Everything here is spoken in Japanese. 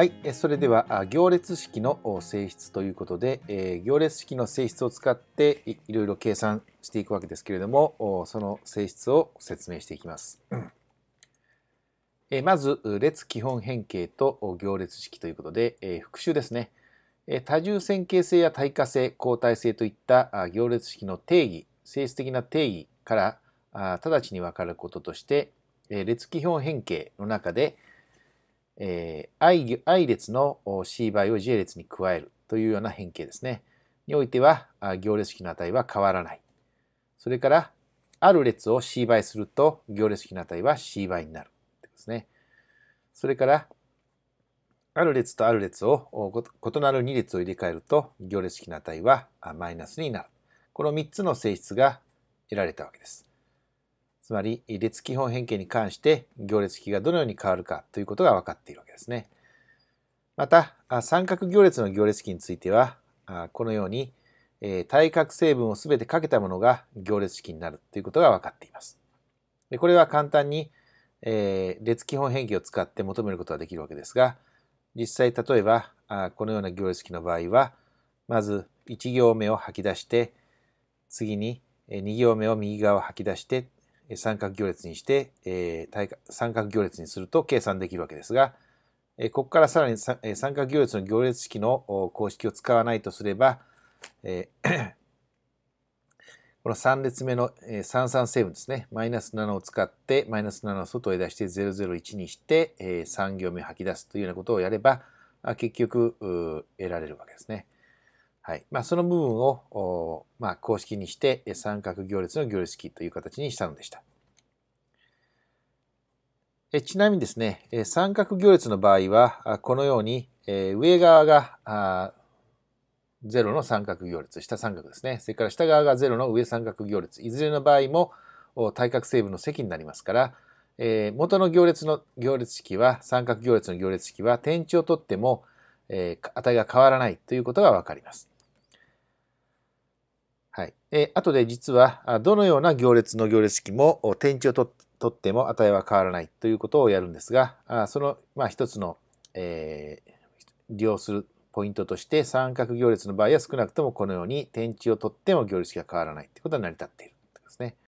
はい、それでは行列式の性質ということで、え行列式の性質を使っていろいろ計算していくわけですけれどもその性質を説明していきます。えまず列基本変形と行列式ということで、え復習ですね、え多重線形性や対化性交代性といった行列式の定義性質的な定義からあ直ちに分かることとして、え列基本変形の中で「えー、I, 列の C 倍を J 列に加えるというような変形ですね。においては行列式の値は変わらない。それからある列を C 倍すると行列式の値は C 倍になるですね。それからある列とある列を異なる2列を入れ替えると行列式の値はマイナスになる。この3つの性質が得られたわけです。つまり列基本変形に関して行列式がどのように変わるかということが分かっているわけですね。また三角行列の行列式についてはこのように対角成分を全てかけたものが行列式になるということが分かっています。でこれは簡単に、え列基本変形を使って求めることができるわけですが実際例えばあこのような行列式の場合はまず1行目を吐き出して次に2行目を右側を吐き出して三角行列にして、えー、三角行列にすると計算できるわけですが、えここからさらに三角行列の行列式の公式を使わないとすれば、えー この3列目の337ですね、マイナス7を使って、マイナス7を外へ出して001にして、3行目を吐き出すというようなことをやれば、結局得られるわけですね。はい。まあ、その部分を、まあ、公式にして、三角行列の行列式という形にしたのでした。えちなみにですね、三角行列の場合は、このように、え上側が0の三角行列、下三角ですね。それから下側が0の上三角行列。いずれの場合も対角成分の積になりますから、えー、元の行列の行列式は、三角行列の行列式は、点値をとっても、えー、値が変わらないということがわかります。はい。えー、後で実は、どのような行列の行列式も点値を取っても値は変わらないということをやるんですが、あその、まあ、一つの、えー、利用するポイントとして、三角行列の場合は少なくともこのように点値を取っても行列式が変わらないということが成り立っているということですね。